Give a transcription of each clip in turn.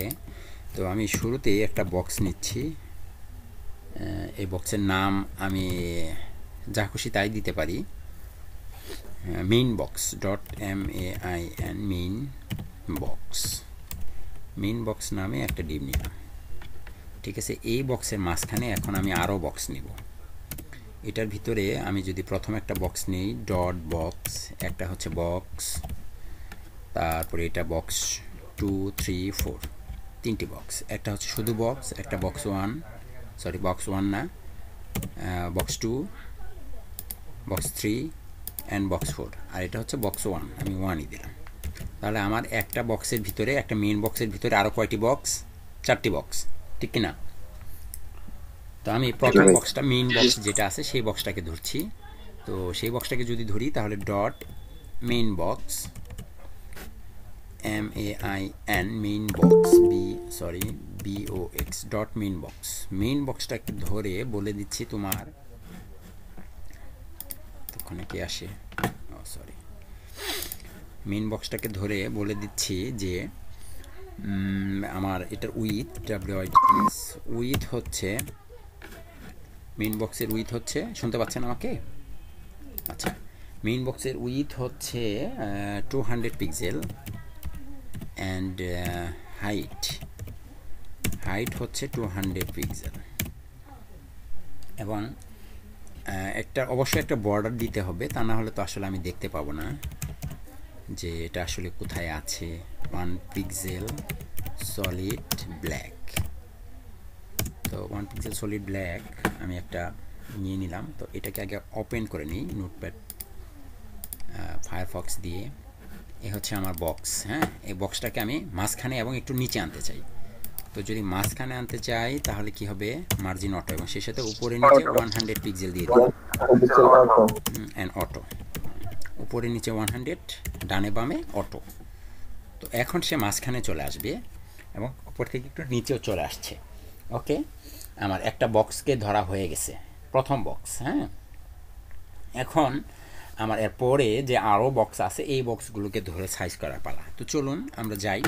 থাকে তো আমি শুরুতেই একটা বক্স নিচ্ছি এই বক্সের নাম আমি যা খুশি তাই দিতে পারি main box dot M A I N main box main box নামে একটা ডিম নিলাম ঠিক আছে এই বক্সের মাঝখানে এখন আমি আরও বক্স নিব এটার ভিতরে আমি যদি প্রথম একটা বক্স নিই ডট বক্স একটা হচ্ছে বক্স তারপরে এটা বক্স টু থ্রি ফোর তিনটি বক্স একটা হচ্ছে শুধু বক্স একটা box one sorry box one না box two box three and box four আর এটা হচ্ছে বক্স ওয়ান আমি ওয়ানই দিলাম তাহলে আমার একটা বক্সের ভিতরে একটা মেন বক্সের ভিতরে আরও কয়টি বক্স চারটি বক্স ঠিক কিনা তো আমি প্রথম বক্সটা মেন বক্স যেটা আছে সেই বক্সটাকে ধরছি তো সেই বক্সটাকে যদি ধরি তাহলে dot main box m a i n main box b sorry b o x dot mean box mean বক্সটাকে ধরে বলে দিচ্ছি তোমার তখনে কি আসে ও সরি মেন বক্সটাকে ধরে বলে দিচ্ছি যে আমার এটার উইথ ডাব্লিউ উইথ হচ্ছে মেন বক্সের উইথ হচ্ছে শুনতে পাচ্ছেন আমাকে আচ্ছা মেইন বক্সের উইথ হচ্ছে two hundred pixel and height height হচ্ছে টু হান্ড্রেড পিক্সেল এবং একটা অবশ্যই একটা বর্ডার দিতে হবে তা না হলে তো আসলে আমি দেখতে পাবো না যে এটা আসলে কোথায় আছে ওয়ান পিক্সেল সলিড ব্ল্যাক তো ওয়ান পিক্সেল সলিড ব্ল্যাক আমি একটা নিয়ে নিলাম তো এটাকে আগে ওপেন করে নিই নোটপ্যাড ফায়ারফক্স দিয়ে এ হচ্ছে আমার বক্স হ্যাঁ এই বক্সটাকে আমি মাঝখানে এবং একটু নিচে আনতে চাই তো যদি মাঝখানে আনতে চাই তাহলে কি হবে মার্জিন অটো এবং সেই সাথে উপরে নিচে ওয়ান হান্ড্রেড পিক্সেল দিয়ে দিই অটো উপরে নিচে ওয়ান হান্ড্রেড ডানে বামে অটো তো এখন সে মাঝখানে চলে আসবে এবং উপর থেকে একটু নিচেও চলে আসছে ওকে আমার একটা বক্সকে ধরা হয়ে গেছে প্রথম বক্স হ্যাঁ এখন আমার এরপরে যে আরও বক্স আছে এই বক্সগুলোকে ধরে সাইজ করার পালা তো চলুন আমরা যাই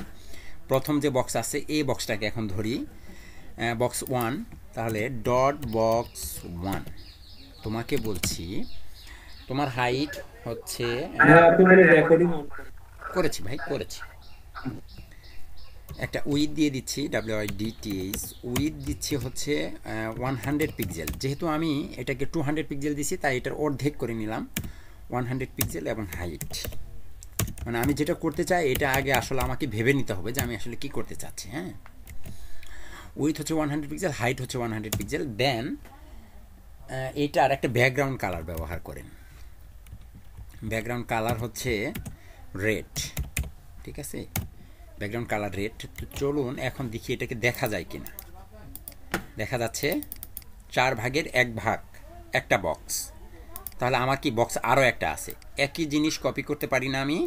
প্রথম যে বক্স আছে এই বক্সটাকে এখন ধরি বক্স ওয়ান তাহলে ডট বক্স ওয়ান তোমাকে বলছি তোমার হাইট হচ্ছে হ্যাঁ, করেছি ভাই করেছি একটা উইথ দিয়ে দিচ্ছি ডাব্লিউআই ডিটিএইচ উইথ দিচ্ছি হচ্ছে ওয়ান হান্ড্রেড পিকজেল যেহেতু আমি এটাকে টু হান্ড্রেড পিকজেল দিচ্ছি তাই এটার অর্ধেক করে নিলাম ওয়ান হান্ড্রেড পিক্সেল এবং হাইট মানে আমি যেটা করতে চাই এটা আগে আসলে আমাকে ভেবে নিতে হবে যে আমি আসলে কি করতে চাচ্ছি হ্যাঁ উইথ হচ্ছে ওয়ান হান্ড্রেড পিক্সেল হাইট হচ্ছে ওয়ান হান্ড্রেড পিক্সেল দেন এটা আর একটা ব্যাকগ্রাউন্ড কালার ব্যবহার করেন ব্যাকগ্রাউন্ড কালার হচ্ছে রেড ঠিক আছে ব্যাকগ্রাউন্ড কালার রেড তো চলুন এখন দেখি এটাকে দেখা যায় কি না দেখা যাচ্ছে চার ভাগের এক ভাগ একটা বক্স তাহলে আমার কি বক্স আরও একটা আছে একই জিনিস কপি করতে পারি না আমি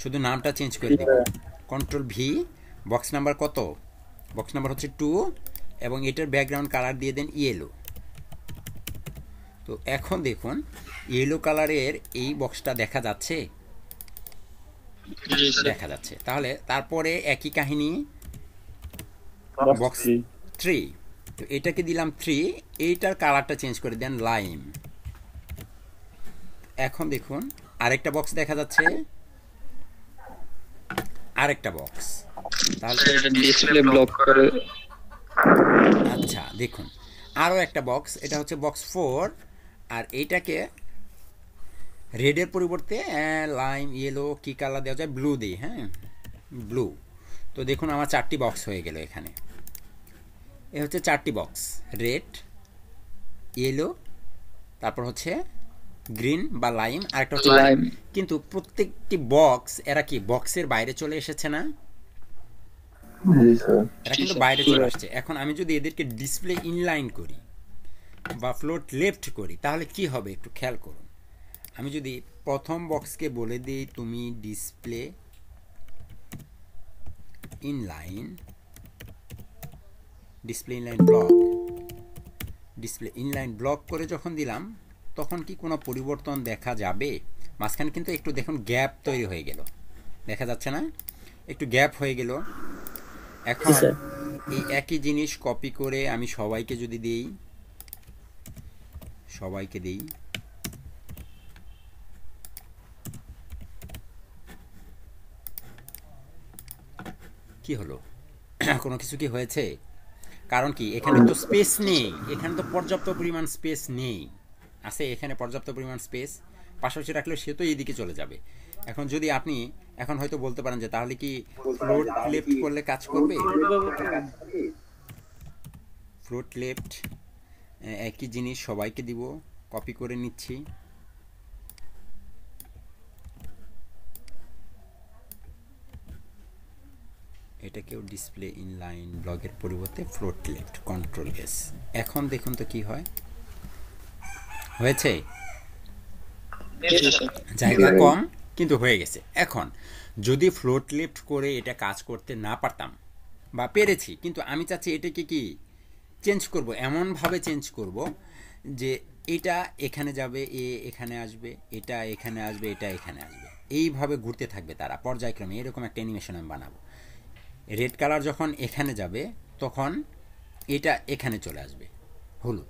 শুধু নামটা চেঞ্জ করে দেব কন্ট্রোল ভি বক্স নাম্বার কত বক্স নাম্বার হচ্ছে টু এবং এটার ব্যাকগ্রাউন্ড কালার দিয়ে দেন ইয়েলো তো এখন দেখুন ইয়েলো কালারের এই বক্সটা দেখা যাচ্ছে দেখা যাচ্ছে তাহলে তারপরে একই কাহিনী বক্স থ্রি তো এটাকে দিলাম থ্রি এইটার কালারটা চেঞ্জ করে দেন লাইম এখন দেখুন আরেকটা বক্স দেখা যাচ্ছে আরেকটা বক্স তাহলে ডিসপ্লে ব্লক করে আচ্ছা দেখুন আরও একটা বক্স এটা হচ্ছে বক্স ফোর আর এইটাকে রেডের পরিবর্তে লাইম ইয়েলো কী কালার দেওয়া যায় ব্লু দিই হ্যাঁ ব্লু তো দেখুন আমার চারটি বক্স হয়ে গেল এখানে এ হচ্ছে চারটি বক্স রেড ইয়েলো তারপর হচ্ছে গ্রিন বা লাইম আর একটা হচ্ছে লাইম কিন্তু প্রত্যেকটি বক্স এরা কি বক্সের বাইরে চলে এসেছে না এরা কিন্তু বাইরে চলে আসছে এখন আমি যদি এদেরকে ডিসপ্লে ইনলাইন করি বা ফ্লোট লেফট করি তাহলে কি হবে একটু খেয়াল করুন আমি যদি প্রথম বক্সকে বলে দিই তুমি display inline display inline block display inline block করে যখন দিলাম তখন কি কোনো পরিবর্তন দেখা যাবে মাঝখানে কিন্তু একটু দেখুন গ্যাপ তৈরি হয়ে গেল দেখা যাচ্ছে না একটু গ্যাপ হয়ে গেল এখন এই একই জিনিস কপি করে আমি সবাইকে যদি দিই সবাইকে দিই কি হলো কোনো কিছু কি হয়েছে কারণ কি এখানে তো স্পেস নেই এখানে তো পর্যাপ্ত পরিমাণ স্পেস নেই আছে এখানে পর্যাপ্ত পরিমাণ স্পেস পাশাপাশি রাখলে সে তো এইদিকে চলে যাবে এখন যদি আপনি এখন হয়তো বলতে পারেন যে তাহলে কি ফ্লোট লেফট করলে কাজ করবে ফ্লোট লেফট একই জিনিস সবাইকে দিব কপি করে নিচ্ছি এটাকেও ডিসপ্লে ইনলাইন ব্লগের পরিবর্তে ফ্লোট লেফট কন্ট্রোল এস এখন দেখুন তো কি হয় হয়েছে জায়গা কম কিন্তু হয়ে গেছে এখন যদি ফ্লোট লিফট করে এটা কাজ করতে না পারতাম বা পেরেছি কিন্তু আমি চাচ্ছি এটাকে কি চেঞ্জ করব এমনভাবে চেঞ্জ করব যে এটা এখানে যাবে এ এখানে আসবে এটা এখানে আসবে এটা এখানে আসবে এইভাবে ঘুরতে থাকবে তারা পর্যায়ক্রমে এরকম একটা অ্যানিমেশন আমি বানাবো রেড কালার যখন এখানে যাবে তখন এটা এখানে চলে আসবে হলুদ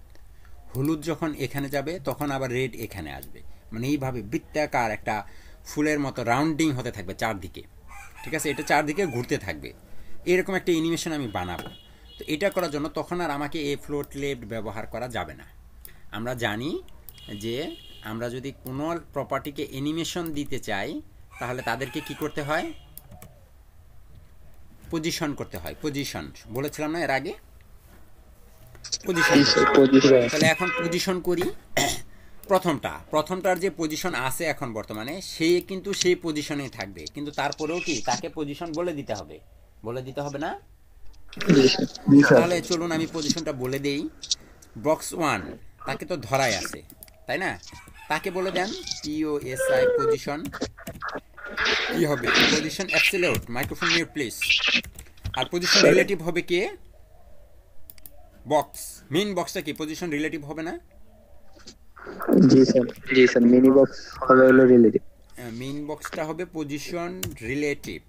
হলুদ যখন এখানে যাবে তখন আবার রেড এখানে আসবে মানে এইভাবে বৃত্তাকার একটা ফুলের মতো রাউন্ডিং হতে থাকবে চারদিকে ঠিক আছে এটা চারদিকে ঘুরতে থাকবে এরকম একটা অ্যানিমেশন আমি বানাবো তো এটা করার জন্য তখন আর আমাকে এ ফ্লোট লেফট ব্যবহার করা যাবে না আমরা জানি যে আমরা যদি কোনো প্রপার্টিকে অ্যানিমেশন দিতে চাই তাহলে তাদেরকে কি করতে হয় পজিশন করতে হয় পজিশন বলেছিলাম না এর আগে তাহলে এখন পজিশন করি প্রথমটা প্রথমটার যে পজিশন আছে এখন বর্তমানে সে কিন্তু সেই পজিশনে থাকবে কিন্তু তারপরেও কি তাকে পজিশন বলে দিতে হবে বলে দিতে হবে না তাহলে চলুন আমি পজিশনটা বলে দেই বক্স ওয়ান তাকে তো ধরাই আছে তাই না তাকে বলে দেন পজিশন কি হবে পজিশন অ্যাবসলিউট মাইক্রোফোন নিয়ে প্লিজ আর পজিশন রিলেটিভ হবে কে বক্স মেইন বক্সটা কি পজিশন রিলেটিভ হবে না জি স্যার জি স্যার মিনি বক্স হবে হলো রিলেটিভ মেইন বক্সটা হবে position relative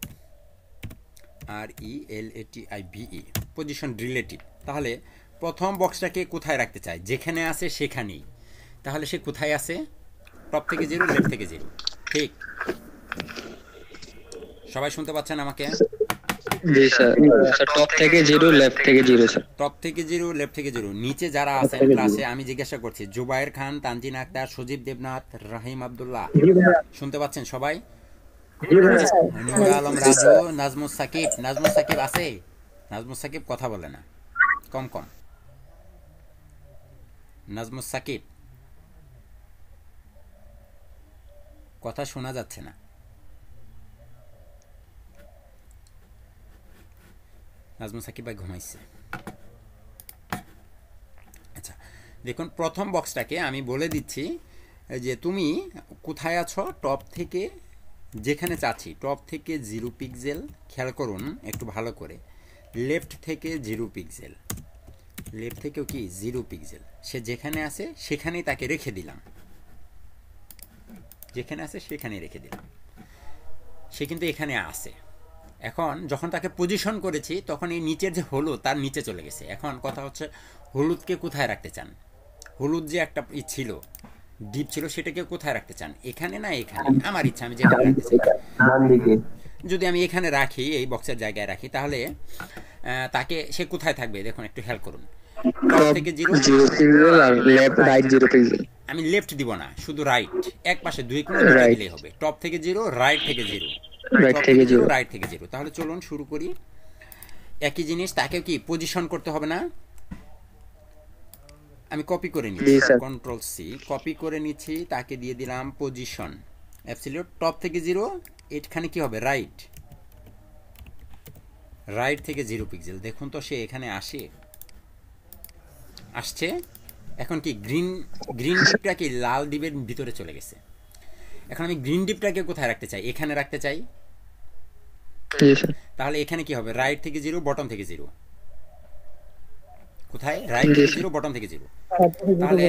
R E L A T I V E position relative তাহলে প্রথম বক্সটাকে কোথায় রাখতে চায় যেখানে আছে সেখানেই তাহলে সে কোথায় আছে টপ থেকে জিরো লেফট থেকে জিরো ঠিক সবাই শুনতে পাচ্ছেন আমাকে টপ থেকে জিরো লেফট থেকে জিরো নিচে যারা আছেন ক্লাসে আমি জিজ্ঞাসা করছি খান তানজিন আক্তার সজীব দেবনাথ রাহিম আব্দুল্লাহ শুনতে পাচ্ছেন সবাই আলম রাজু সাকিব সাকিব আছে সাকিব কথা বলে না কম কম নাজমুস সাকিব কথা শোনা যাচ্ছে না নাজমুল সাকিব ভাই ঘুমাইছে আচ্ছা দেখুন প্রথম বক্সটাকে আমি বলে দিচ্ছি যে তুমি কোথায় আছো টপ থেকে যেখানে চাচ্ছি টপ থেকে জিরো পিক্সেল খেয়াল করুন একটু ভালো করে লেফট থেকে জিরো পিক্সেল লেফট থেকেও কি জিরো পিক্সেল সে যেখানে আছে সেখানেই তাকে রেখে দিলাম যেখানে আছে সেখানেই রেখে দিলাম সে কিন্তু এখানে আছে এখন যখন তাকে পজিশন করেছি তখন এই নিচের যে হলুদ তার নিচে চলে গেছে এখন কথা হচ্ছে হলুদকে কোথায় রাখতে চান হলুদ যে একটা ই ছিল ডিপ ছিল সেটাকে কোথায় রাখতে চান এখানে না এখানে আমার ইচ্ছা আমি যেটা রাখতে চাই যদি আমি এখানে রাখি এই বক্সের জায়গায় রাখি তাহলে তাকে সে কোথায় থাকবে দেখুন একটু খেয়াল করুন আমি লেফট দিব না শুধু রাইট এক পাশে দুই কোনো দিলেই হবে টপ থেকে জিরো রাইট থেকে জিরো রাইট থেকে জিরো রাইট থেকে জিরো তাহলে চলুন শুরু করি একই জিনিস তাকে কি পজিশন করতে হবে না আমি কপি করে নিচ্ছি কন্ট্রোল সি কপি করে নিচ্ছি তাকে দিয়ে দিলাম পজিশন অ্যাবসলিউট টপ থেকে জিরো এটখানে কি হবে রাইট রাইট থেকে জিরো পিক্সেল দেখুন তো সে এখানে আসে আসছে এখন কি গ্রিন গ্রিন ডিপটা কি লাল ডিপের ভিতরে চলে গেছে এখন আমি গ্রিন ডিপটাকে কোথায় রাখতে চাই এখানে রাখতে চাই তাহলে এখানে কি হবে রাইট থেকে জিরো বটম থেকে জিরো কোথায় রাইট থেকে জিরো বটম থেকে জিরো তাহলে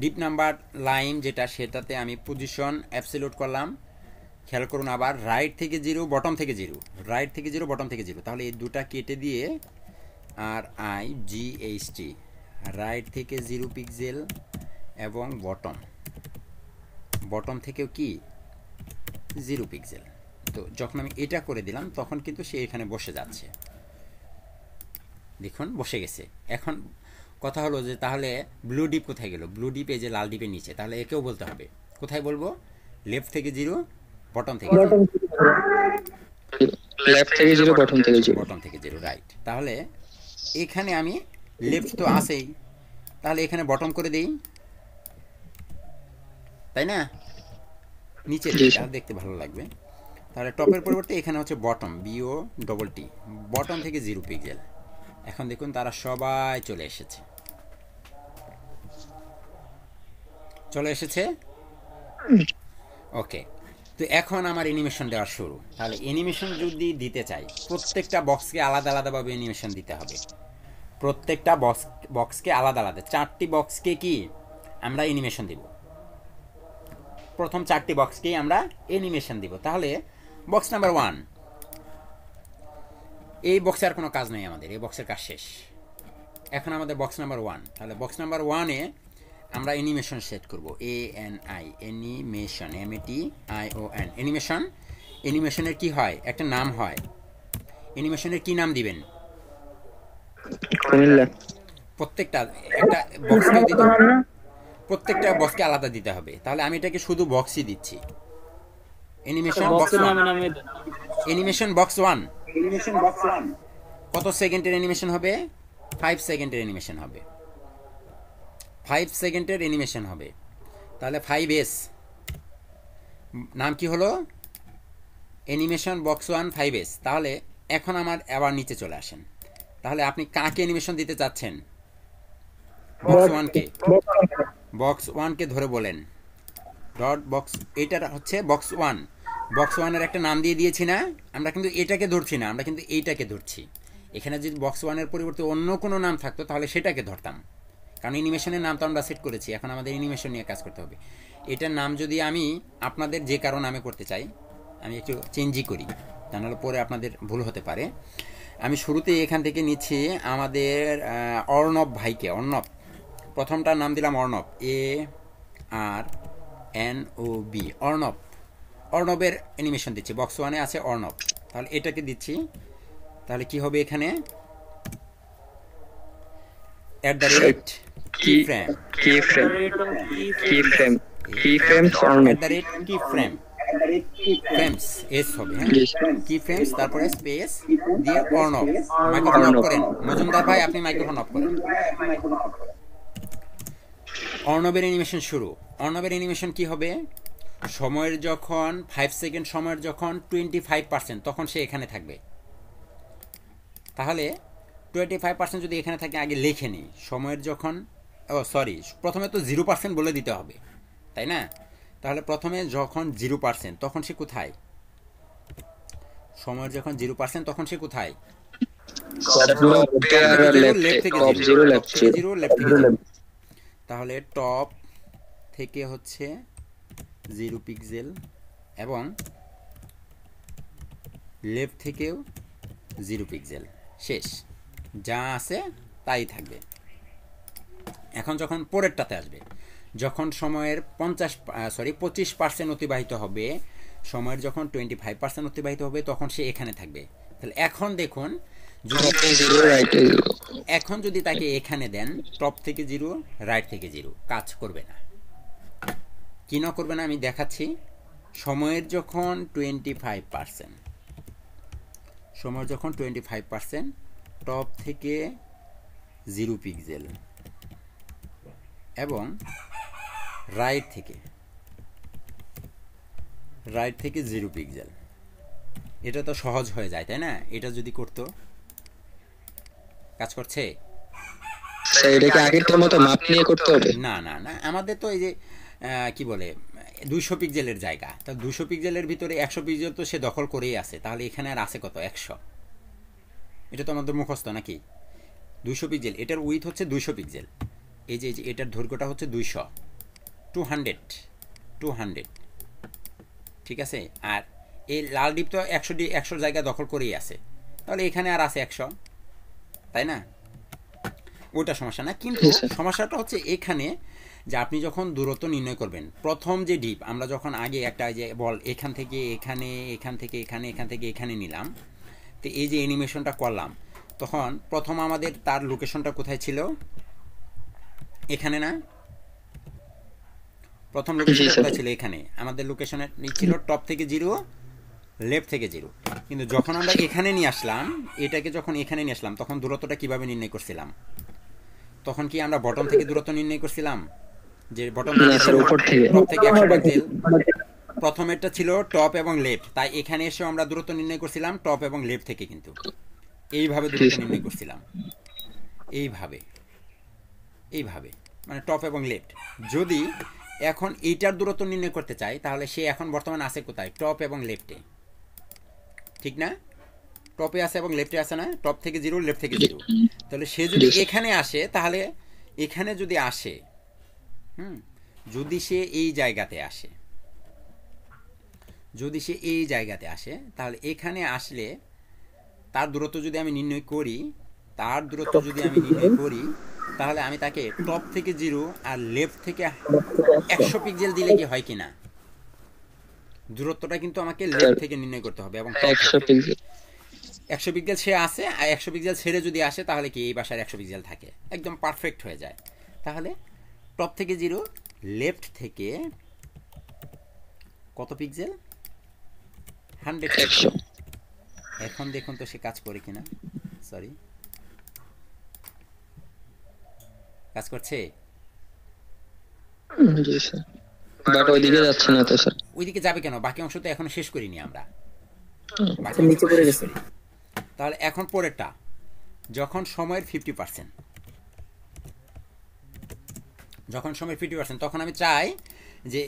ডিপ নাম্বার লাইন যেটা সেটাতে আমি পজিশন অ্যাবসলিউট করলাম খেয়াল করুন আবার রাইট থেকে জিরো বটম থেকে জিরো রাইট থেকে জিরো বটম থেকে জিরো তাহলে এই দুটা কেটে দিয়ে R I G H T right থেকে জিরো পিক্সেল এবং বটম বটম থেকেও কি জিরো পিক্সেল কিন্তু যখন আমি এটা করে দিলাম তখন কিন্তু সে এখানে বসে যাচ্ছে দেখুন বসে গেছে এখন কথা হলো যে তাহলে ব্লু ডিপ কোথায় গেল ব্লু ডিপে যে লাল ডিপের নিচে তাহলে একেও বলতে হবে কোথায় বলবো লেফট থেকে জিরো বটম থেকে বটম থেকে জিরো রাইট তাহলে এখানে আমি লেফট তো আসেই তাহলে এখানে বটম করে দিই তাই না নিচে দেখতে ভালো লাগবে তাহলে টপের পরিবর্তে এখানে হচ্ছে bottom B O double T bottom থেকে জিরো পিক্সেল এখন দেখুন তারা সবাই চলে এসেছে চলে এসেছে ওকে তো এখন আমার অ্যানিমেশন দেওয়া শুরু তাহলে অ্যানিমেশন যদি দিতে চাই প্রত্যেকটা বক্সকে আলাদা আলাদাভাবে অ্যানিমেশন দিতে হবে প্রত্যেকটা বক্স বক্সকে আলাদা আলাদা চারটি বক্সকে কি আমরা অ্যানিমেশন দিব প্রথম চারটি বক্সকেই আমরা অ্যানিমেশন দিব তাহলে বক্স নাম্বার ওয়ান এই বক্সে আর কোনো কাজ নেই আমাদের এই বক্সের কাজ শেষ এখন আমাদের বক্স নাম্বার ওয়ান তাহলে বক্স নাম্বার ওয়ানে আমরা অ্যানিমেশন সেট করব A N I animation M A T I O N animation অ্যানিমেশনের কি হয় একটা নাম হয় অ্যানিমেশনের কি নাম দিবেন প্রত্যেকটা একটা প্রত্যেকটা বক্সকে আলাদা দিতে হবে তাহলে আমি এটাকে শুধু বক্সই দিচ্ছি অ্যানিমেশন বক্স নামে অ্যানিমেশন বক্স 1 অ্যানিমেশন বক্স 1 কত সেকেন্ডের অ্যানিমেশন হবে 5 সেকেন্ডের অ্যানিমেশন হবে 5 সেকেন্ডের অ্যানিমেশন হবে তাহলে 5s নাম কি হলো অ্যানিমেশন বক্স 1 5s তাহলে এখন আমার আবার নিচে চলে আসেন তাহলে আপনি কাকে অ্যানিমেশন দিতে চাচ্ছেন বক্স 1 কে বক্স 1 কে ধরে বলেন ডট বক্স এটা হচ্ছে বক্স 1 বক্স ওয়ানের একটা নাম দিয়ে দিয়েছি না আমরা কিন্তু এটাকে ধরছি না আমরা কিন্তু এইটাকে ধরছি এখানে যদি বক্স ওয়ানের পরিবর্তে অন্য কোনো নাম থাকতো তাহলে সেটাকে ধরতাম কারণ এনিমেশনের নাম তো আমরা সেট করেছি এখন আমাদের এনিমেশন নিয়ে কাজ করতে হবে এটার নাম যদি আমি আপনাদের যে কারো নামে করতে চাই আমি একটু চেঞ্জই করি তা নাহলে পরে আপনাদের ভুল হতে পারে আমি শুরুতে এখান থেকে নিচ্ছি আমাদের অর্ণব ভাইকে অর্ণব প্রথমটার নাম দিলাম Arnab A R N O B Arnab অর্ণবের অ্যানিমেশন দিচ্ছি বক্স ওয়ানে আছে অর্ণব তাহলে এটাকে দিচ্ছি তাহলে কি হবে এখানে at the rate key frame key frame key frame key frame at the rate key frame frames S হবে কি হ্যাঁ? ফ্রেমস তারপরে স্পেস দিয়ে অর্ণব মাইক্রোফোন অফ করেন মজুমদার ভাই আপনি মাইক্রোফোন অফ করেন অর্ণবের অ্যানিমেশন শুরু অর্ণবের অ্যানিমেশন কি হবে সময়ের যখন ফাইভ সেকেন্ড সময়ের যখন টোয়েন্টি ফাইভ তখন সে এখানে থাকবে তাহলে টোয়েন্টি ফাইভ যদি এখানে থাকে আগে লেখে নিই সময়ের যখন ও সরি প্রথমে তো জিরো পার্সেন্ট বলে দিতে হবে তাই না তাহলে প্রথমে যখন জিরো পার্সেন্ট তখন সে কোথায় সময়ের যখন জিরো পার্সেন্ট তখন সে কোথায় তাহলে টপ থেকে হচ্ছে জিরো পিক্সেল এবং লেফট থেকেও জিরো পিক্সেল শেষ যা আছে তাই থাকবে এখন যখন পরেরটাতে আসবে যখন সময়ের পঞ্চাশ সরি পঁচিশ পার্সেন্ট অতিবাহিত হবে সময়ের যখন টোয়েন্টি ফাইভ পার্সেন্ট অতিবাহিত হবে তখন সে এখানে থাকবে তাহলে এখন দেখুন এখন যদি তাকে এখানে দেন টপ থেকে জিরো রাইট থেকে জিরো কাজ করবে না কি না করবেন আমি দেখাচ্ছি সময়ের যখন টোয়েন্টি ফাইভ পারসেন্ট সময় যখন টোয়েন্টি ফাইভ পারসেন্ট টপ থেকে জিরো পিক্সেল এবং রাইট থেকে রাইট থেকে জিরো পিক্সেল এটা তো সহজ হয়ে যায় তাই না এটা যদি করতো কাজ করছে না না না আমাদের তো এই যে কি বলে দুইশো পিক্সেলের জায়গা তাহলে দুশো পিক্সেলের ভিতরে একশো পিক্সেল তো সে দখল করেই আছে তাহলে এখানে আর আছে কত একশো এটা তো আমাদের মুখস্থ নাকি দুশো পিক্সেল এটার উইথ হচ্ছে দুইশো পিক্সেল এই যে এটার দৈর্ঘ্যটা হচ্ছে দুইশো টু হান্ড্রেড টু হান্ড্রেড ঠিক আছে আর এই লাল ডিপ তো একশো ডি একশো জায়গা দখল করেই আছে তাহলে এখানে আর আছে একশো তাই না ওইটা সমস্যা না কিন্তু সমস্যাটা হচ্ছে এখানে যে আপনি যখন দূরত্ব নির্ণয় করবেন প্রথম যে ডিপ আমরা যখন আগে একটা যে বল এখান থেকে এখানে এখান থেকে এখানে এখান থেকে এখানে নিলাম তো এই যে অ্যানিমেশনটা করলাম তখন প্রথম আমাদের তার লোকেশনটা কোথায় ছিল এখানে না প্রথম লোকেশনটা কোথায় ছিল এখানে আমাদের লোকেশনের ছিল টপ থেকে জিরো লেফট থেকে জিরো কিন্তু যখন আমরা এখানে নিয়ে আসলাম এটাকে যখন এখানে নিয়ে আসলাম তখন দূরত্বটা কিভাবে নির্ণয় করছিলাম তখন কি আমরা বটম থেকে দূরত্ব নির্ণয় করছিলাম যে হ্যাঁ, বটম প্রথমেরটা ছিল টপ এবং লেফট তাই এখানে এসে আমরা দূরত্ব নির্ণয় করছিলাম টপ এবং লেফট থেকে কিন্তু এইভাবে দূরত্ব নির্ণয় করছিলাম এইভাবে এইভাবে মানে টপ এবং লেফট যদি এখন এইটার দূরত্ব নির্ণয় করতে চাই তাহলে সে এখন বর্তমান আছে কোথায় টপ এবং লেফটে ঠিক না টপে আছে এবং লেফটে আছে না টপ থেকে জিরো লেফট থেকে জিরো তাহলে সে যদি এখানে আসে তাহলে এখানে যদি আসে যদি সে এই জায়গাতে আসে যদি সে এই জায়গাতে আসে তাহলে এখানে আসলে তার দূরত্ব যদি আমি নির্ণয় করি তার দূরত্ব যদি আমি নির্ণয় করি তাহলে আমি তাকে টপ থেকে জিরো আর লেফট থেকে একশো পিক্সেল দিলে কি হয় কিনা দূরত্বটা কিন্তু আমাকে লেফট থেকে নির্ণয় করতে হবে এবং একশো পিক্সেল একশো পিক্সেল সে আসে আর একশো পিক্সেল ছেড়ে যদি আসে তাহলে কি এই বাসার একশো পিক্সেল থাকে একদম পারফেক্ট হয়ে যায় তাহলে টপ থেকে জিরো লেফট থেকে কত পিক্সেল হান্ড্রেড এখন দেখুন তো সে কাজ করে কিনা সরি কাজ করছে ওইদিকে যাবে কেন বাকি অংশ তো এখনো শেষ করিনি আমরা তাহলে এখন পরেরটা যখন সময়ের ফিফটি পার্সেন্ট যখন সময় ফিটি পার্সেন্ট তখন আমি চাই যে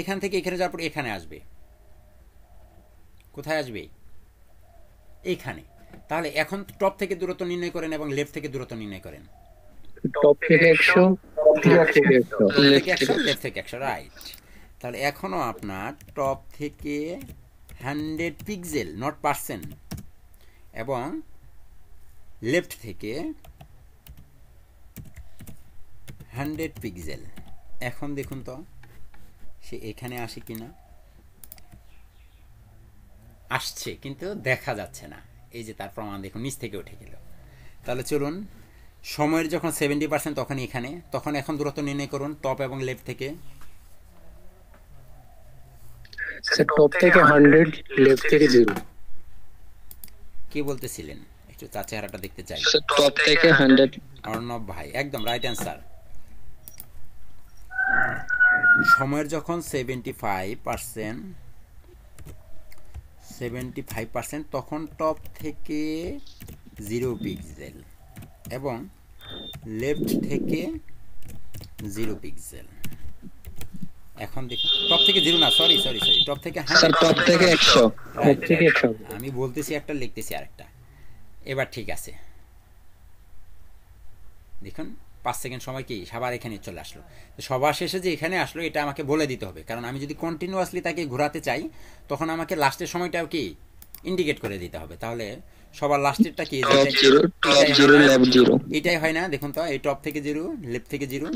এখান থেকে এখানে যাওয়ার পর এখানে আসবে কোথায় আসবে এখানে তাহলে এখন টপ থেকে দূরত্ব নির্ণয় করেন এবং লেফট থেকে দূরত্ব নির্ণয় করেন টপ থেকে 100 লেফট থেকে 100 রাইট তাহলে এখনো আপনার টপ থেকে 100 পিক্সেল নট পার্সেন্ট এবং লেফট থেকে হান্ড্রেড পিক্সেল এখন দেখুন তো সে এখানে আসে কি না আসছে কিন্তু দেখা যাচ্ছে না এই যে তার প্রমাণ দেখুন নিচ থেকে উঠে গেল তাহলে চলুন সময়ের যখন সেভেন্টি পার্সেন্ট তখন এখানে তখন এখন দূরত্ব নির্ণয় করুন টপ এবং লেফট থেকে আচ্ছা, কি বলতেছিলেন একটু তার চেহারাটা দেখতে চাই টপ আচ্ছা, থেকে হান্ড্রেড অর্ণব ভাই একদম রাইট অ্যান্সার সময়ের যখন seventy five percent seventy five percent তখন টপ থেকে জিরো পিক্সেল এবং লেফট থেকে জিরো পিক্সেল এখন দেখুন টপ থেকে জিরো না সরি সরি সরি টপ থেকে টপ থেকে আমি বলতেছি একটা লিখতেছি আরেকটা এবার ঠিক আছে দেখুন পাঁচ সেকেন্ড সময় কি সবার এখানে চলে আসলো সবার শেষে যে এখানে আসলো এটা আমাকে বলে দিতে হবে কারণ আমি যদি কন্টিনিউয়াসলি তাকে ঘোরাতে চাই তখন আমাকে লাস্টের সময়টাও কি ইন্ডিকেট করে দিতে হবে তাহলে সবার লাস্টেরটা কি এটাই হয় না দেখুন তো এই টপ থেকে জিরো লেফট থেকে জিরো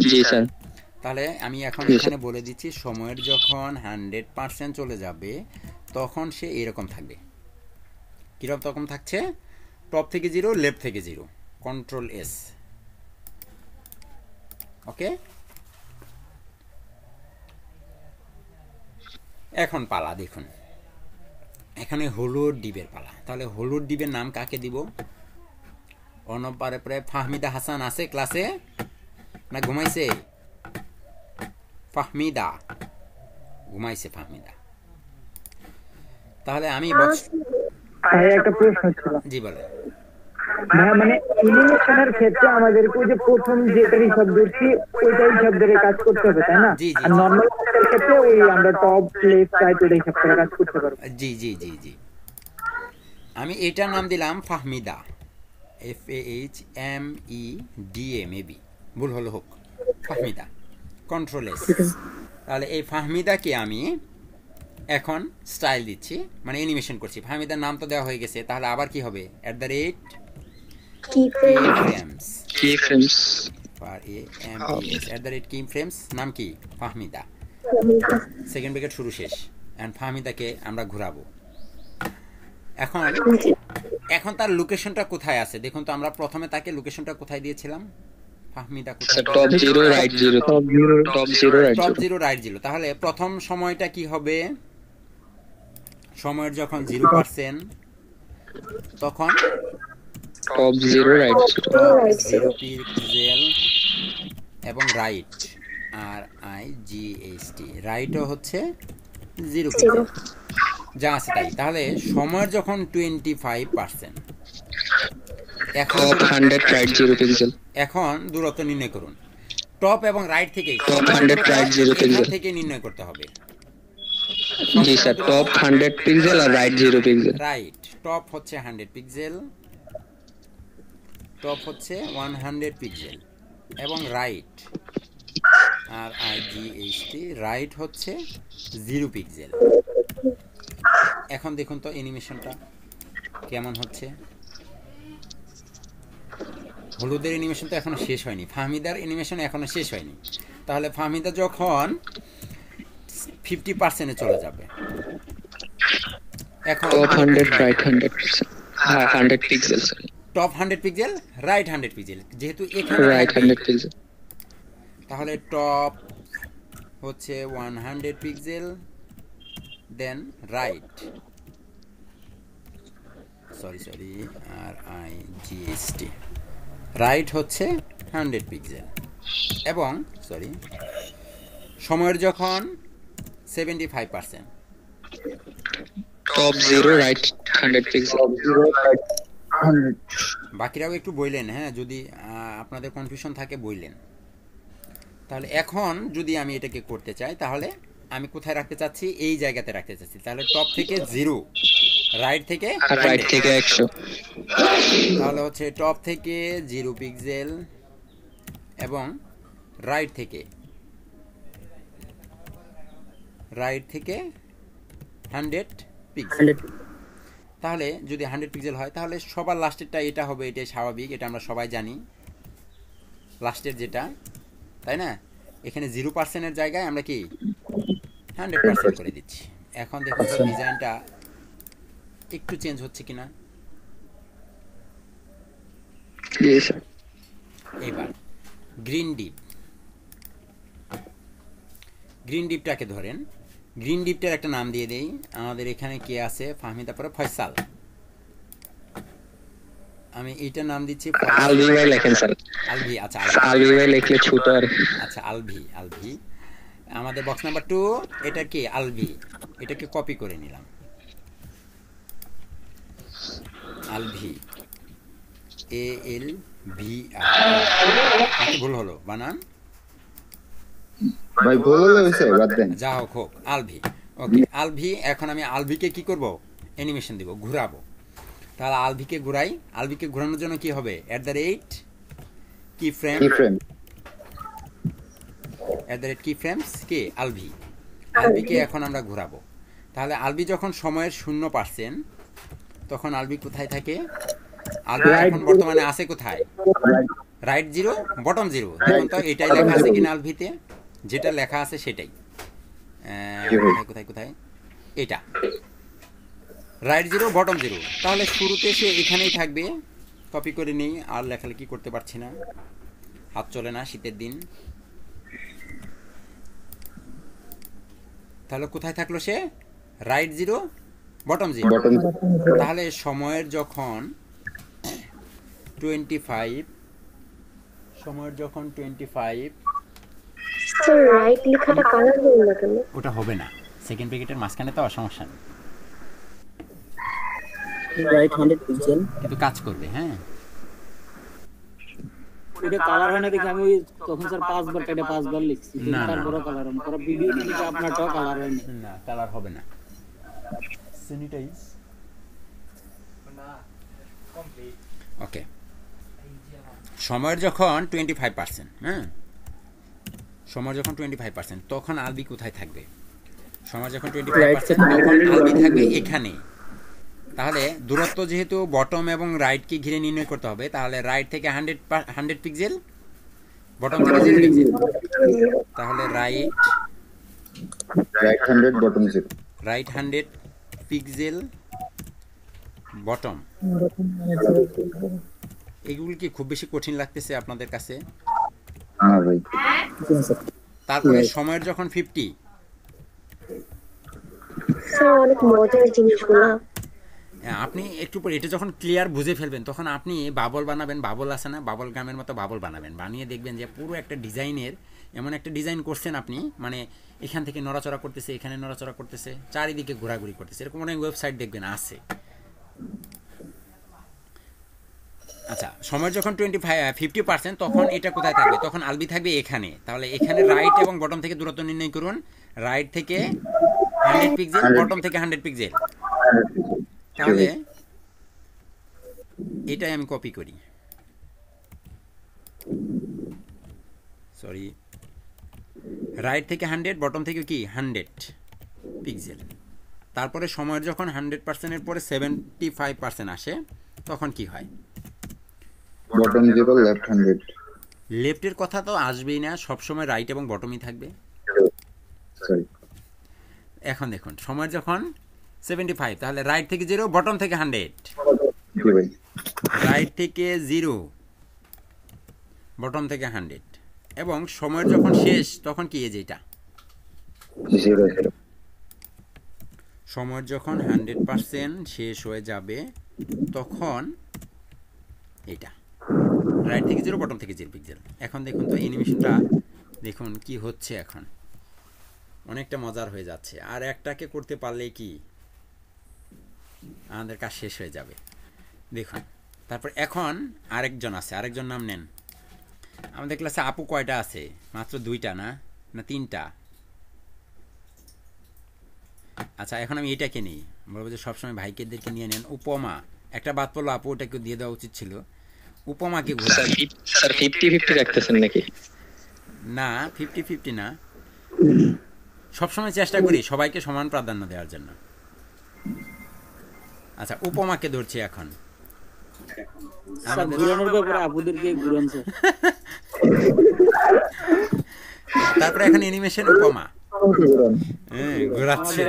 তাহলে আমি এখন এখানে বলে দিচ্ছি সময়ের যখন হান্ড্রেড পার্সেন্ট চলে যাবে তখন সে এরকম থাকবে কীরকম তখন থাকছে টপ থেকে জিরো লেফট থেকে জিরো কন্ট্রোল এস ওকে এখন পালা দেখুন এখানে হলুদ ডিবের পালা তাহলে হলুদ ডিবের নাম কাকে দিব অর্ণব পারে ফাহমিদা হাসান আছে ক্লাসে না ঘুমাইছে ফাহমিদা ঘুমাইছে ফাহমিদা তাহলে আমি জি বলেন হ্যাঁ, মানে ইলিমিনেশনের ক্ষেত্রে আমাদেরকে যে প্রথম যেটা কাজ করতে হবে তাই না আর নর্মাল ক্ষেত্রে ওই আমরা টপ কাজ করতে পারবো জি জি জি জি আমি নাম দিলাম Fahmida F A H M E D A ভুল হলো হোক ফাহমিদা কন্ট্রোল তাহলে এই ফাহমিদাকে আমি এখন স্টাইল দিচ্ছি মানে অ্যানিমেশন করছি ফাহমিদার নাম তো দেওয়া হয়ে গেছে তাহলে আবার কি হবে at the rate keyframes keyframes for a m e s at the rate keyframes নাম কি ফাহমিদা সেকেন্ড ব্রেকের শুরু শেষ এন্ড ফাহমিদাকে আমরা ঘোরাবো এখন এখন তার লোকেশনটা কোথায় আছে দেখুন তো আমরা প্রথমে তাকে লোকেশনটা কোথায় দিয়েছিলাম ফাহমিদা টপ 0 রাইট 0 তাহলে প্রথম সময়টা কি হবে সময়ের যখন জিরো পার্সেন্ট তখন টপ জিরো রাইট জিরো জেল এবং right R I G H T রাইটও হচ্ছে জিরো যা আছে তাই তাহলে সময় যখন টোয়েন্টি ফাইভ পার্সেন্ট এখন রাইট জিরো পিক্সেল এখন দূরত্ব নির্ণয় করুন টপ এবং রাইট থেকে top hundred right zero pixel থেকে নির্ণয় করতে হবে জি স্যার টপ হান্ড্রেড পিক্সেল আর right zero pixel right top হচ্ছে হান্ড্রেড পিক্সেল টপ হচ্ছে ওয়ান হান্ড্রেড পিক্সেল এবং right R I G H T right হচ্ছে জিরো পিক্সেল এখন দেখুন তো অ্যানিমেশনটা কেমন হচ্ছে হলুদের অ্যানিমেশন তো এখনও শেষ হয়নি ফাহমিদার অ্যানিমেশন এখনও শেষ হয়নি তাহলে ফাহমিদা যখন ফিফটি পার্সেন্টে চলে যাবে এখন hundred right hundred hundred pixel top hundred pixel right hundred pixel যেহেতু এখানে রাইট হান্ড্রেড পিক্সেল তাহলে টপ হচ্ছে one hundred pixel then right sorry sorry R I GST right হচ্ছে হান্ড্রেড পিক্সেল এবং সরি সময়ের যখন seventy five percent top zero right hundred pixel বাকিরাও একটু বইলেন হ্যাঁ যদি আপনাদের কনফিউশন থাকে বইলেন তাহলে এখন যদি আমি এটাকে করতে চাই তাহলে আমি কোথায় রাখতে চাচ্ছি এই জায়গাতে রাখতে চাচ্ছি তাহলে টপ থেকে জিরো রাইট থেকে রাইট থেকে একশো তাহলে হচ্ছে টপ থেকে জিরো পিক্সেল এবং রাইট থেকে রাইট থেকে হান্ড্রেড পিক্সেল তাহলে যদি হান্ড্রেড পিক্সেল হয় তাহলে সবার লাস্টেরটা এটা হবে এটাই স্বাভাবিক এটা আমরা সবাই জানি লাস্টের যেটা তাই না এখানে জিরো পার্সেন্টের জায়গায় আমরা কি হান্ড্রেড পার্সেন্ট করে দিচ্ছি এখন দেখুন ডিজাইনটা একটু চেঞ্জ হচ্ছে কিনা এবার গ্রিন ডিপ গ্রিন ডিপটাকে ধরেন গ্রিন ডিপটার একটা নাম দিয়ে দেই আমাদের এখানে কে আছে ফাহমি তারপরে ফয়সাল আমি এইটা নাম দিচ্ছি আলভি ভাই লেখেন স্যার আলভি আচ্ছা আলভি ভাই লিখলে ছোট আর আচ্ছা আলভি আলভি আমাদের বক্স নাম্বার 2 এটা কি আলভি এটাকে কপি করে নিলাম আলভি এ এল ভি আর ভুল হলো বানান ভাই ভুল বাদ দেন যা হোক হোক আলভি ওকে আলভি এখন আমি আলভিকে কি করব অ্যানিমেশন দিব তাহলে আলভিকে আলভিকে ঘোরানোর জন্য কি হবে the rate key frame the rate key frames কে আলভি আলভিকে এখন আমরা তাহলে আলবি যখন সময়ের শূন্য পার্সেন্ট তখন আলবি কোথায় থাকে আলবি এখন বর্তমানে আছে কোথায় রাইট জিরো বটম জিরো দেখুন তো এটাই লেখা আছে কিনা আলভিতে যেটা লেখা আছে সেটাই কোথায় কোথায় কোথায় এটা রাইট জিরো বটম জিরো তাহলে শুরুতে সে এখানেই থাকবে কপি করে আর লেখালেখি করতে পারছি না হাত চলে না শীতের দিন তাহলে কোথায় থাকলো সে রাইট জিরো বটম জিরো তাহলে সময়ের যখন টোয়েন্টি ফাইভ সময়ের যখন টোয়েন্টি ফাইভ ওটা হবে না সেকেন্ড মাঝখানে তো নেই কিন্তু কাজ করবে হ্যাঁ ওকে সময়ের যখন টোয়েন্টি ফাইভ পার্সেন্ট হ্যাঁ সমর যখন টোয়েন্টি ফাইভ পার্সেন্ট তখন আলবি কোথায় থাকবে সমর যখন টোয়েন্টি ফাইভ পার্সেন্ট তখন আলবি থাকবে এখানে তাহলে দূরত্ব যেহেতু বটম এবং রাইটকে ঘিরে নির্ণয় করতে হবে তাহলে রাইট থেকে হান্ড্রেড হান্ড্রেড পিক্সেল বটম থেকে তাহলে right right hundred bottom right hundred pixel bottom এগুলি কি খুব বেশি কঠিন লাগতেছে আপনাদের কাছে হ্যাঁ তারপরে সময়ের যখন ফিফটি হ্যাঁ, হ্যাঁ, আপনি একটু পরে এটা যখন ক্লিয়ার বুঝে ফেলবেন তখন আপনি বাবল বানাবেন বাবল আছে না বাবল গামের মতো বাবল বানাবেন বানিয়ে দেখবেন যে পুরো একটা ডিজাইনের এমন একটা ডিজাইন করছেন আপনি মানে এখান থেকে নড়াচড়া করতেছে এখানে নড়াচড়া করতেছে চারিদিকে ঘোরাঘুরি করতেছে এরকম অনেক ওয়েবসাইট দেখবেন আছে আচ্ছা সময় যখন টোয়েন্টি ফিফটি পার্সেন্ট তখন এটা কোথায় থাকবে তখন আলবি থাকবে এখানে তাহলে এখানে রাইট এবং বটম থেকে দূরত্ব নির্ণয় করুন রাইট থেকে হান্ড্রেড পিক্সেল বটম থেকে হান্ড্রেড পিক্সেল তাহলে এটাই আমি কপি করি সরি রাইট থেকে হান্ড্রেড বটম থেকে কি হান্ড্রেড পিক্সেল তারপরে সময়ের যখন হান্ড্রেড পার্সেন্টের পরে সেভেন্টি ফাইভ পার্সেন্ট আসে তখন কি হয় বটম জিরো লেফট হ্যান্ডেড লেফটের কথা তো আসবেই না সবসময় রাইট এবং বটমই থাকবে এখন দেখুন সময় যখন সেভেন্টি ফাইভ তাহলে রাইট থেকে জিরো বটম থেকে হান্ড্রেড রাইট থেকে জিরো বটম থেকে হান্ড্রেড এবং সময় যখন শেষ তখন কি এজ এটা সময় যখন হান্ড্রেড পার্সেন্ট শেষ হয়ে যাবে তখন এটা রাইট থেকে জিরো বটম থেকে জিরো পিক্সেল এখন দেখুন তো অ্যানিমেশনটা দেখুন কি হচ্ছে এখন অনেকটা মজার হয়ে যাচ্ছে আর একটাকে করতে পারলে কি আমাদের কাজ শেষ হয়ে যাবে দেখুন তারপর এখন আরেকজন আছে আরেকজন নাম নেন আমাদের ক্লাসে আপু কয়টা আছে মাত্র দুইটা না না তিনটা আচ্ছা এখন আমি এটাকে নিই বলবো যে সবসময় ভাইকেদেরকে নিয়ে নেন উপমা একটা বাদ পড়লো আপু ওটাকে দিয়ে দেওয়া উচিত ছিল উপমা কি স্যার রাখতেছেন নাকি না ফিফটি ফিফটি না সবসময় চেষ্টা করি সবাইকে সমান প্রাধান্য দেওয়ার জন্য আচ্ছা উপমাকে ধরছি এখন তারপরে এখন অ্যানিমেশন উপমা হ্যাঁ ঘোরাচ্ছে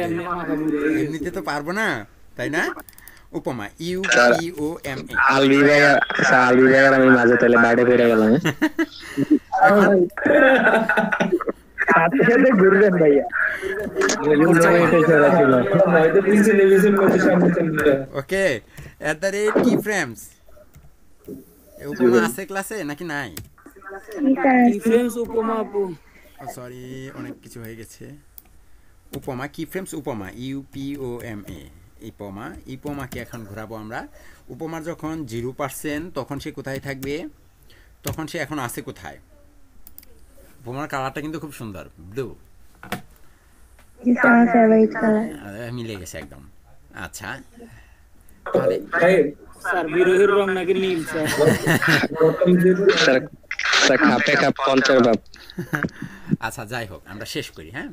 এমনিতে তো পারবো না তাই না Upoma U E O M A Alibag আমি মাঝে তাহলে বাইরে গেলাম হ্যাঁ। আচ্ছা, কি ফ্রেমস উপমা আছে ক্লাসে নাকি নাই উপমা সরি oh, অনেক কিছু হয়ে গেছে উপমা key frames Upoma U P O M A ইপমা ইপমাকে এখন ঘোরাবো আমরা উপমার যখন জিরো পার্সেন্ট তখন সে কোথায় থাকবে তখন সে এখন আছে কোথায় উপমার কালারটা কিন্তু খুব সুন্দর ব্লু মিলে গেছে একদম আচ্ছা আচ্ছা যাই হোক আমরা শেষ করি হ্যাঁ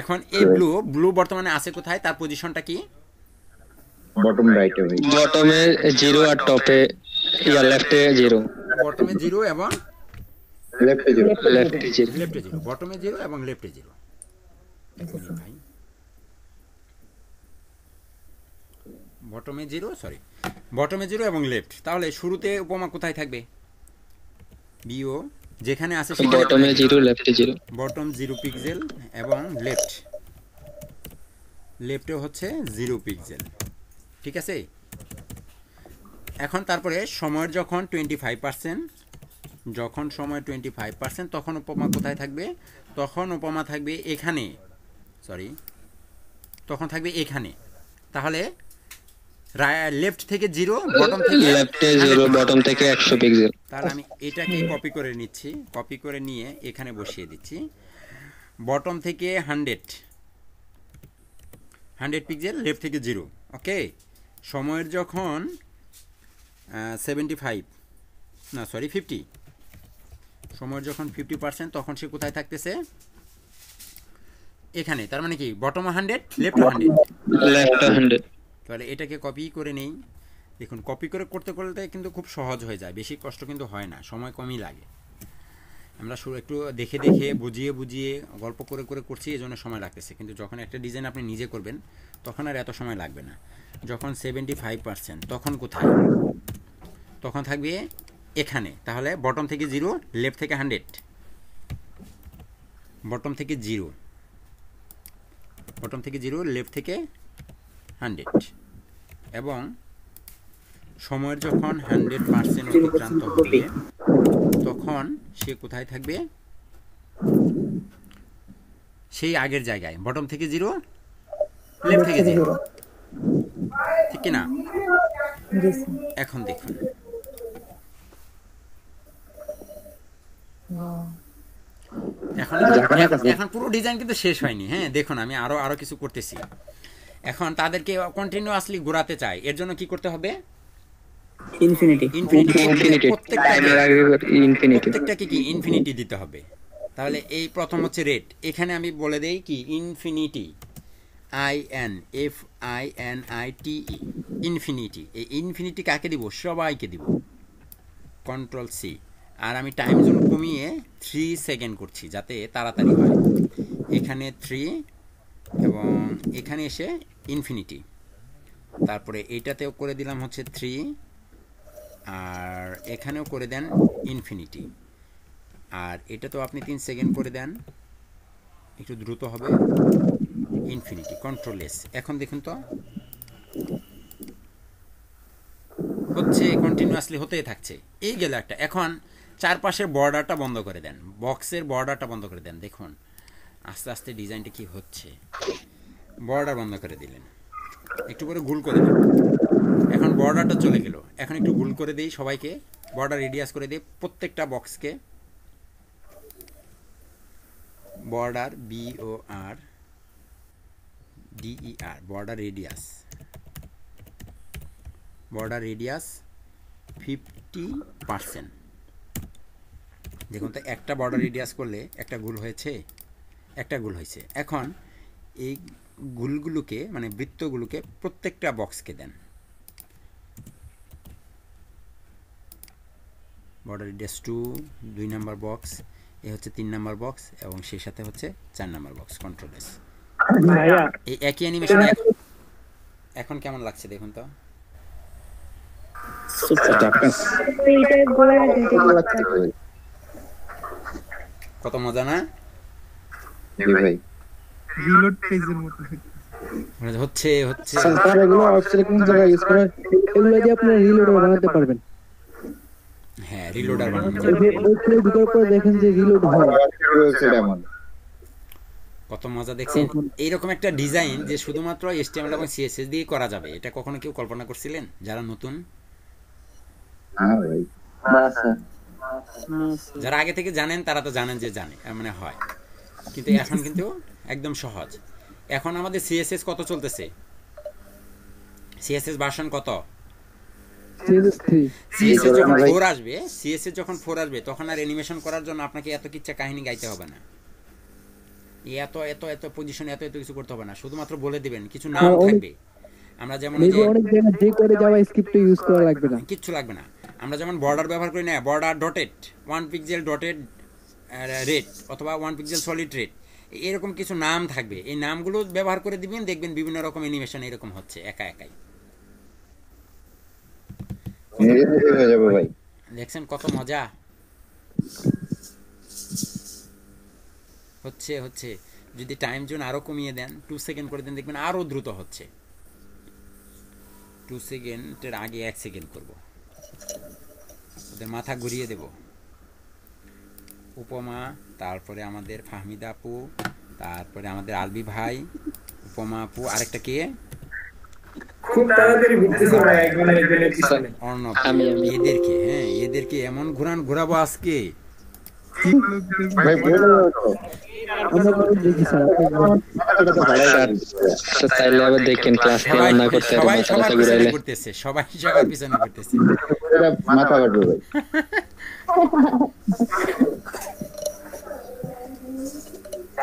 এখন এই ব্লু ব্লু বর্তমানে আছে কোথায় তার পজিশনটা কি বটম রাইটে ভাই বটমে জিরো আর টপে ইয়া লেফটে জিরো বটমে জিরো এবং লেফটে জিরো লেফটে জিরো লেফটে জিরো বটমে জিরো এবং লেফটে জিরো বটমে জিরো সরি বটমে জিরো এবং লেফট তাহলে শুরুতে উপমা কোথায় থাকবে বিও যেখানে আছে বটমে জিরো লেফটে জিরো বটম জিরো পিক্সেল এবং লেফট লেফটে হচ্ছে জিরো পিক্সেল ঠিক আছে এখন তারপরে সময়ের যখন টোয়েন্টি ফাইভ পার্সেন্ট যখন সময় টোয়েন্টি ফাইভ পার্সেন্ট তখন উপমা কোথায় থাকবে তখন উপমা থাকবে এখানে সরি তখন থাকবে এখানে তাহলে লেফট থেকে জিরো বটম থেকে লেফটে জিরো বটম থেকে পিক্সেল তাহলে আমি এটাকে কপি করে নিচ্ছি কপি করে নিয়ে এখানে বসিয়ে দিচ্ছি বটম থেকে হান্ড্রেড হান্ড্রেড পিক্সেল লেফট থেকে জিরো ওকে সময়ের যখন সেভেন্টি ফাইভ না সরি ফিফটি সময়ের যখন ফিফটি পার্সেন্ট তখন সে কোথায় থাকতেছে এখানে তার মানে কি bottom hundred left hundred left hundred তাহলে এটাকে কপি করে নেই দেখুন কপি করে করতে করতে কিন্তু খুব সহজ হয়ে যায় বেশি কষ্ট কিন্তু হয় না সময় কমই লাগে আমরা একটু দেখে দেখে বুঝিয়ে বুঝিয়ে গল্প করে করে করছি এই জন্য সময় লাগতেছে কিন্তু যখন একটা ডিজাইন আপনি নিজে করবেন তখন আর এত সময় লাগবে না যখন সেভেন্টি ফাইভ পার্সেন্ট তখন কোথায় তখন থাকবে এখানে তাহলে বটম থেকে জিরো লেফট থেকে হান্ড্রেড বটম থেকে জিরো বটম থেকে জিরো লেফট থেকে হান্ড্রেড এবং সময়ের যখন হান্ড্রেড পার্সেন্ট অতিক্রান্ত হবে তখন সে কোথায় থাকবে সেই আগের জায়গায় বটম থেকে জিরো লেফট থেকে জিরো ঠিক না এখন দেখুন এখন এখন পুরো ডিজাইন কিন্তু শেষ হয়নি হ্যাঁ দেখুন আমি আরো আরো কিছু করতেছি এখন তাদেরকে কন্টিনিউয়াসলি ঘোরাতে চাই এর জন্য কি করতে হবে ইনফিনিটি দিতে হবে তাহলে এই প্রথম হচ্ছে রেট এখানে আমি বলে দেই কি infinity I N F I N I T E infinity এই ইনফিনিটি কাকে দিব সবাইকে দিব কন্ট্রোল সি আর আমি টাইম জোন কমিয়ে থ্রি সেকেন্ড করছি যাতে তাড়াতাড়ি হয় এখানে থ্রি এবং এখানে এসে ইনফিনিটি তারপরে এটাতেও করে দিলাম হচ্ছে থ্রি আর এখানেও করে দেন ইনফিনিটি আর এটা তো আপনি তিন সেকেন্ড করে দেন একটু দ্রুত হবে ইনফিনিটি কন্ট্রোল এস এখন দেখুন তো হচ্ছে কন্টিনিউয়াসলি হতেই থাকছে এই গেল একটা এখন চারপাশের বর্ডারটা বন্ধ করে দেন বক্সের বর্ডারটা বন্ধ করে দেন দেখুন আস্তে আস্তে ডিজাইনটা কি হচ্ছে বর্ডার বন্ধ করে দিলেন একটু করে গুল করে দিলেন এখন বর্ডারটা চলে গেল এখন একটু গুল করে দিই সবাইকে বর্ডার রেডিয়াস করে দিই প্রত্যেকটা বক্সকে border B O R DER border radius border radius 50% দেখুন তো একটা বর্ডার রেডিয়াস করলে একটা গুল হয়েছে একটা গুল হয়েছে এখন এই গুলগুলোকে মানে বৃত্তগুলোকে প্রত্যেকটা বক্সকে দেন বর্ডার রেডিয়াস টু দুই নাম্বার বক্স এ হচ্ছে তিন নাম্বার বক্স এবং সেই সাথে হচ্ছে চার নাম্বার বক্স কন্ট্রোল এস একই অ্যানিমেশন এখন কেমন লাগছে দেখুন তো কত মজা না মানে হচ্ছে হচ্ছে দিয়ে আপনি পারবেন হ্যাঁ রিলোড আর ওই প্লে ভিতর দেখেন যে রিলোড হয় রয়েছে এমন কত মজা দেখছেন এইরকম একটা ডিজাইন যে শুধুমাত্র এইচটিএমএল এবং সিএসএস দিয়ে করা যাবে এটা কখনো কেউ কল্পনা করছিলেন যারা নতুন যারা আগে থেকে জানেন তারা তো জানেন যে জানে মানে হয় কিন্তু এখন কিন্তু একদম সহজ এখন আমাদের সিএসএস কত চলতেছে সিএসএস ভার্সন কত সিএসএস যখন ফোর আসবে সিএসএস যখন ফোর আসবে তখন আর অ্যানিমেশন করার জন্য আপনাকে এত কিচ্ছা কাহিনী গাইতে হবে না এত এত এত পজিশন এত এত কিছু করতে হবে না শুধুমাত্র বলে দিবেন কিছু নাম হ্যাঁ, থাকবে আমরা যেমন যে করে যাওয়া স্ক্রিপ্ট ইউজ করা লাগবে না কিচ্ছু লাগবে না আমরা যেমন বর্ডার ব্যবহার করি না border dotted one pixel dotted red অথবা ওয়ান পিক্সেল সলিড রেড এরকম কিছু নাম থাকবে এই নামগুলো ব্যবহার করে দিবেন দেখবেন বিভিন্ন রকম অ্যানিমেশন এরকম হচ্ছে একা একাই হ্যাঁ, দেখছেন কত মজা হচ্ছে হচ্ছে যদি টাইম জোন আরও কমিয়ে দেন টু সেকেন্ড করে দেন দেখবেন আরও দ্রুত হচ্ছে টু সেকেন্ডের আগে এক সেকেন্ড করব ওদের মাথা ঘুরিয়ে দেব উপমা তারপরে আমাদের ফাহমিদা আপু তারপরে আমাদের আলবি ভাই উপমা আপু আরেকটা কে এদেরকে হ্যাঁ এদেরকে এমন ঘুরান ঘুরাবো আজকে তাইলে আবার দেখেন ক্লাস থেকে করতে সবাই সবার পিছনে সবাই সবার পিছনে ঘুরতেছে মাথা কাটবে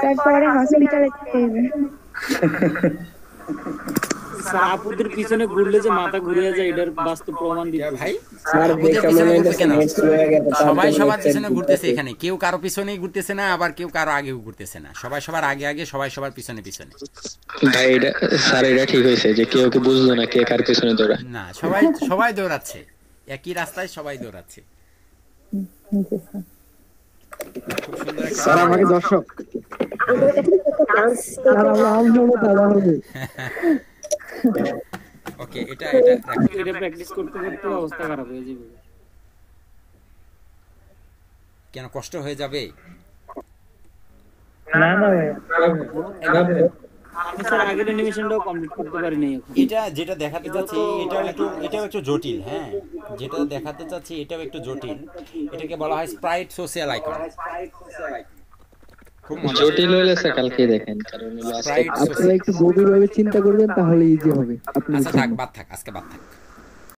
তারপরে হসপিটালে সাহাপুতির পিছনে ঘুরলে যে মাথা ঘুরে যায় এটার বাস্তব প্রমাণ দিতে ভাই সবাই সবার পিছনে ঘুরতেছে এখানে কেউ কারো পিছনেই ঘুরতেছে না আবার কেউ কারো আগেও ঘুরতেছে না সবাই সবার আগে আগে সবাই সবার পিছনে পিছনে ভাই এটা স্যার এটা ঠিক হয়েছে যে কেউ কি বুঝলো না কে কার পিছনে দৌড়ায় না সবাই সবাই দৌড়াচ্ছে একই রাস্তায় সবাই দৌড়াচ্ছে দর্শক ওকে এটা এটা এটা প্র্যাকটিস করতে করতে অবস্থা খারাপ হয়ে যাবে কেন কষ্ট হয়ে যাবে না না এটা যেটা দেখাতে চাচ্ছি এটাও এটাও একটু জটিল হ্যাঁ যেটা দেখাতে চাচ্ছি এটাও একটু জটিল এটাকে বলা হয় স্প্রাইট সোশ্যাল আইকন জটিল হলে কালকে দেখেন কারণ আপনারা একটু গভীরভাবে চিন্তা করবেন তাহলে ইজি হবে আচ্ছা থাক বাদ থাক আজকে বাদ থাক